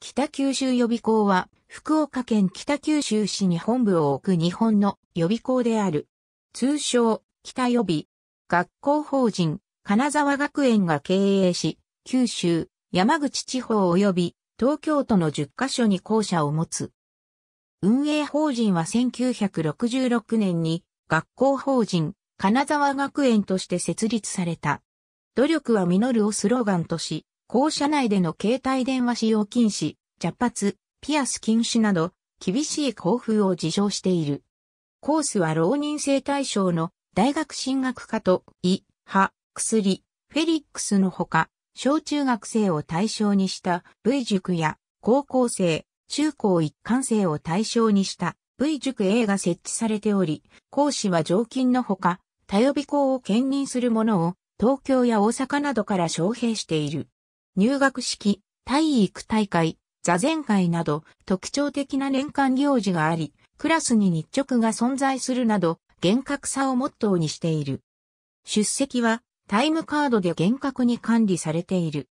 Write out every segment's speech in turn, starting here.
北九州予備校は、福岡県北九州市に本部を置く日本の予備校である。通称、北予備。学校法人、金沢学園が経営し、九州、山口地方及び東京都の10カ所に校舎を持つ。運営法人は1966年に学校法人、金沢学園として設立された。努力は実るをスローガンとし、校舎内での携帯電話使用禁止、茶髪、ピアス禁止など、厳しい校風を自称している。コースは浪人生対象の大学進学科と、医、歯、薬、フェリックスのほか、小中学生を対象にした V 塾や、高校生、中高一貫生を対象にした V 塾 A が設置されており、講師は常勤のほか、他予備校を兼任する者を東京や大阪などから招聘している。入学式、体育大会、座禅会など特徴的な年間行事があり、クラスに日直が存在するなど、厳格さをモットーにしている。出席はタイムカードで厳格に管理されている。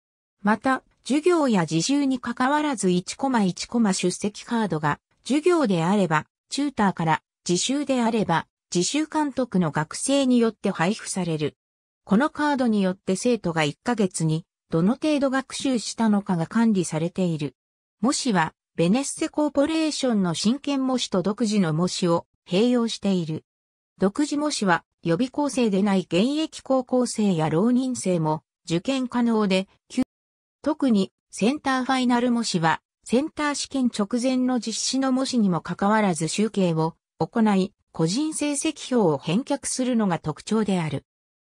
また、授業や自習に関わらず1コマ1コマ出席カードが、授業であれば、チューターから、自習であれば、自習監督の学生によって配布される。このカードによって生徒が1ヶ月にどの程度学習したのかが管理されている。模試は、ベネッセコーポレーションの真剣模試と独自の模試を併用している。独自模試は、予備校生でない現役高校生や浪人生も受験可能で、特にセンターファイナル模試は、センター試験直前の実施の模試にもかかわらず集計を行い、個人成績表を返却するのが特徴である。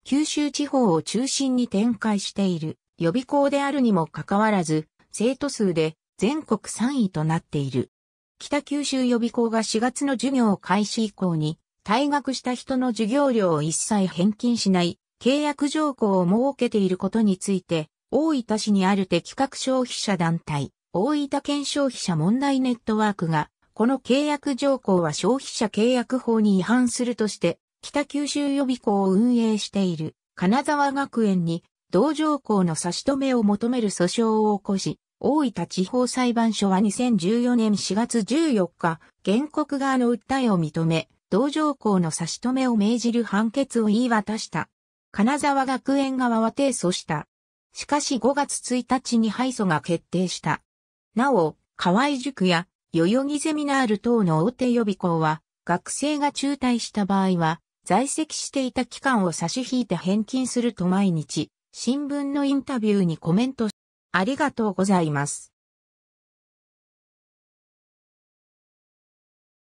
九州地方を中心に展開している。予備校であるにもかかわらず、生徒数で全国3位となっている。北九州予備校が4月の授業開始以降に、退学した人の授業料を一切返金しない契約条項を設けていることについて、大分市にある適格消費者団体、大分県消費者問題ネットワークが、この契約条項は消費者契約法に違反するとして、北九州予備校を運営している金沢学園に同条項の差し止めを求める訴訟を起こし、大分地方裁判所は2014年4月14日、原告側の訴えを認め、同条項の差し止めを命じる判決を言い渡した。金沢学園側は提訴した。しかし5月1日に敗訴が決定した。なお、河合塾や代々木ゼミナール等の大手予備校は、学生が中退した場合は、在籍していた期間を差し引いて返金すると毎日、新聞のインタビューにコメントありがとうございます。